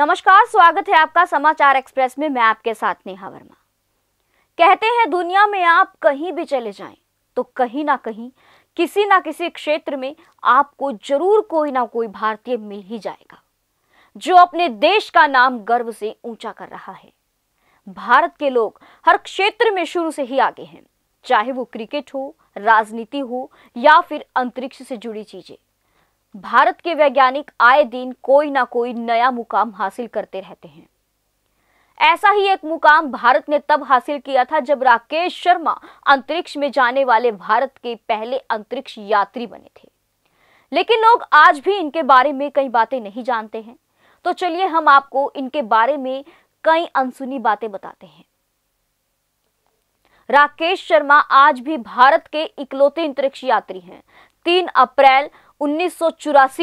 नमस्कार स्वागत है आपका समाचार एक्सप्रेस में मैं आपके साथ नेहा वर्मा कहते हैं दुनिया में आप कहीं भी चले जाएं तो कहीं ना कहीं किसी ना किसी क्षेत्र में आपको जरूर कोई ना कोई भारतीय मिल ही जाएगा जो अपने देश का नाम गर्व से ऊंचा कर रहा है भारत के लोग हर क्षेत्र में शुरू से ही आगे हैं चाहे वो क्रिकेट हो राजनीति हो या फिर अंतरिक्ष से जुड़ी चीजें भारत के वैज्ञानिक आए दिन कोई ना कोई नया मुकाम हासिल करते रहते हैं ऐसा ही एक मुकाम भारत ने तब हासिल किया था जब राकेश शर्मा अंतरिक्ष में जाने वाले भारत के पहले अंतरिक्ष यात्री बने थे लेकिन लोग आज भी इनके बारे में कई बातें नहीं जानते हैं तो चलिए हम आपको इनके बारे में कई अनसुनी बातें बताते हैं राकेश शर्मा आज भी भारत के इकलौते अंतरिक्ष यात्री हैं 3 अप्रैल उन्नीस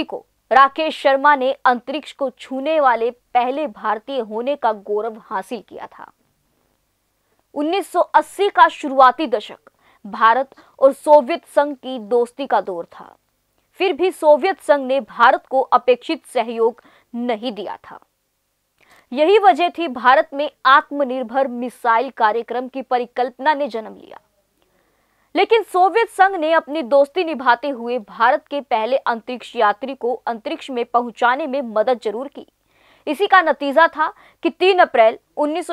को राकेश शर्मा ने अंतरिक्ष को छूने वाले पहले भारतीय होने का गौरव हासिल किया था 1980 का शुरुआती दशक भारत और सोवियत संघ की दोस्ती का दौर था फिर भी सोवियत संघ ने भारत को अपेक्षित सहयोग नहीं दिया था यही वजह थी भारत में आत्मनिर्भर मिसाइल कार्यक्रम की परिकल्पना ने जन्म लिया लेकिन सोवियत संघ ने अपनी दोस्ती निभाते हुए भारत के पहले अंतरिक्ष यात्री को अंतरिक्ष में पहुंचाने में मदद जरूर की इसी का नतीजा था कि 3 अप्रैल उन्नीस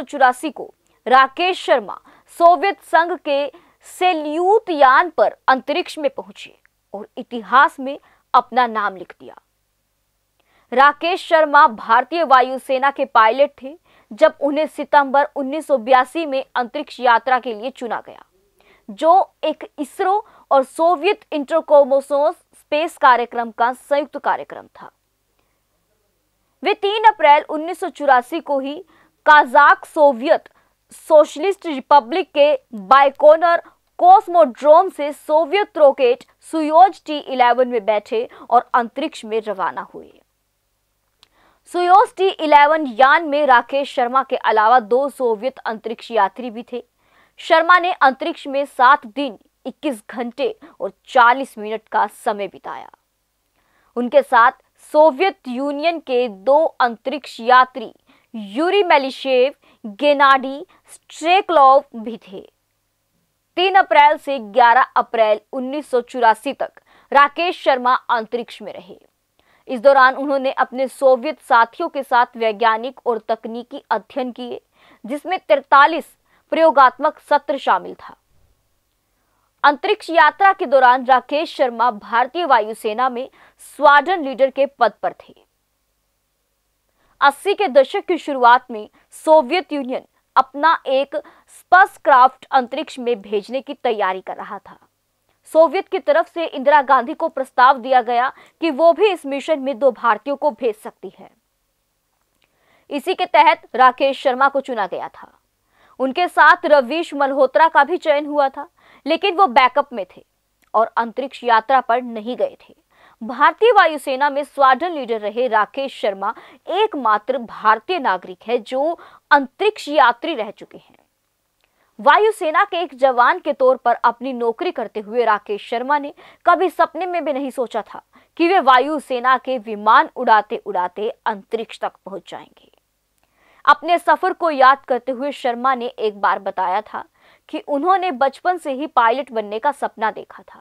को राकेश शर्मा सोवियत संघ के सेल्यूत यान पर अंतरिक्ष में पहुंचे और इतिहास में अपना नाम लिख दिया राकेश शर्मा भारतीय वायुसेना के पायलट थे जब उन्हें सितंबर उन्नीस में अंतरिक्ष यात्रा के लिए चुना गया जो एक इसरो और सोवियत इंटरकोमोसोस स्पेस कार्यक्रम का संयुक्त कार्यक्रम था वे 3 अप्रैल उन्नीस को ही काजाक सोवियत सोशलिस्ट रिपब्लिक के बाइकोनर कोस्मोड्रोम से Soviet rocket Soyuz T eleven में बैठे और अंतरिक्ष में रवाना हुए सुयोज टी इलेवन यान में राकेश शर्मा के अलावा दो सोवियत अंतरिक्ष यात्री भी थे शर्मा ने अंतरिक्ष में सात दिन 21 घंटे और 40 मिनट का समय बिताया उनके साथ सोवियत यूनियन के दो अंतरिक्ष यात्री यूरी मेलिशेव गेनाडी स्ट्रेकलॉव भी थे 3 अप्रैल से 11 अप्रैल उन्नीस तक राकेश शर्मा अंतरिक्ष में रहे इस दौरान उन्होंने अपने सोवियत साथियों के साथ वैज्ञानिक और तकनीकी अध्ययन किए जिसमें तिरतालीस प्रयोगात्मक सत्र शामिल था अंतरिक्ष यात्रा के दौरान राकेश शर्मा भारतीय वायुसेना में स्वाडन लीडर के पद पर थे 80 के दशक की शुरुआत में सोवियत यूनियन अपना एक क्राफ्ट अंतरिक्ष में भेजने की तैयारी कर रहा था सोवियत की तरफ से इंदिरा गांधी को प्रस्ताव दिया गया कि वो भी इस मिशन में दो भारतीयों को भेज सकती है इसी के तहत राकेश शर्मा को चुना गया था उनके साथ रवीश मल्होत्रा का भी चयन हुआ था लेकिन वो बैकअप में थे और अंतरिक्ष यात्रा पर नहीं गए थे भारतीय वायुसेना में स्वाडन लीडर रहे राकेश शर्मा एकमात्र भारतीय नागरिक है जो अंतरिक्ष यात्री रह चुके हैं वायुसेना के एक जवान के तौर पर अपनी नौकरी करते हुए राकेश शर्मा ने कभी सपने में भी नहीं सोचा था कि वे वायुसेना के विमान उड़ाते उड़ाते अंतरिक्ष तक पहुंच जाएंगे अपने सफर को याद करते हुए शर्मा ने एक बार बताया था कि उन्होंने बचपन से ही पायलट बनने का सपना देखा था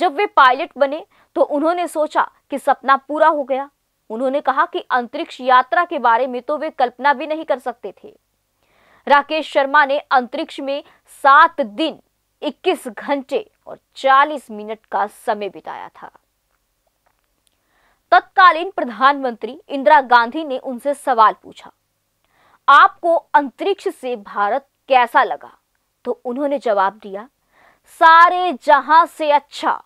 जब वे पायलट बने तो उन्होंने सोचा कि सपना पूरा हो गया उन्होंने कहा कि अंतरिक्ष यात्रा के बारे में तो वे कल्पना भी नहीं कर सकते थे राकेश शर्मा ने अंतरिक्ष में सात दिन 21 घंटे और 40 मिनट का समय बिताया था तत्कालीन प्रधानमंत्री इंदिरा गांधी ने उनसे सवाल पूछा आपको अंतरिक्ष से भारत कैसा लगा तो उन्होंने जवाब दिया सारे जहां से अच्छा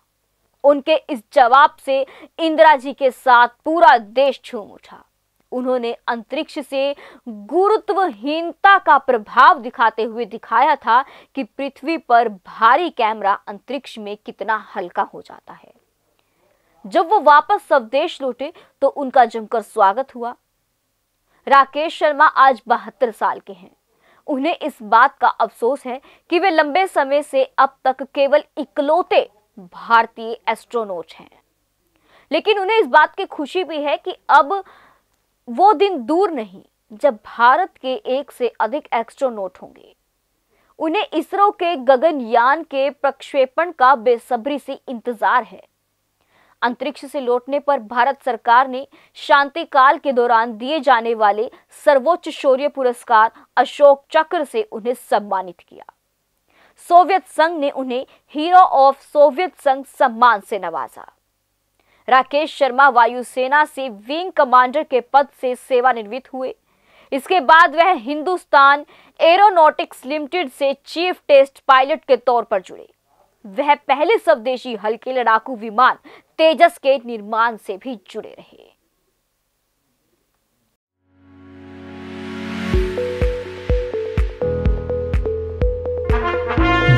उनके इस जवाब से इंदिरा जी के साथ पूरा देश झूम उठा उन्होंने अंतरिक्ष से गुरुत्वहीनता का प्रभाव दिखाते हुए दिखाया था कि पृथ्वी पर भारी कैमरा अंतरिक्ष में कितना हल्का हो जाता है जब वो वापस स्वदेश लौटे तो उनका जमकर स्वागत हुआ राकेश शर्मा आज बहत्तर साल के हैं उन्हें इस बात का अफसोस है कि वे लंबे समय से अब तक केवल इकलौते भारतीय एस्ट्रोनोट हैं लेकिन उन्हें इस बात की खुशी भी है कि अब वो दिन दूर नहीं जब भारत के एक से अधिक एस्ट्रोनोट होंगे उन्हें इसरो के गगनयान के प्रक्षेपण का बेसब्री से इंतजार है अंतरिक्ष से लौटने पर भारत सरकार ने शांति काल के दौरान दिए जाने वाले सर्वोच्च शौर्य पुरस्कार अशोक चक्र से उन्हें सम्मानित किया सोवियत संघ ने उन्हें हीरो ऑफ सोवियत संघ सम्मान से नवाजा राकेश शर्मा वायुसेना से विंग कमांडर के पद से सेवानिवृत्त हुए इसके बाद वह हिंदुस्तान एरोनॉटिक्स लिमिटेड से चीफ टेस्ट पायलट के तौर पर जुड़े वह पहले स्वदेशी हल्के लड़ाकू विमान तेजस के निर्माण से भी जुड़े रहे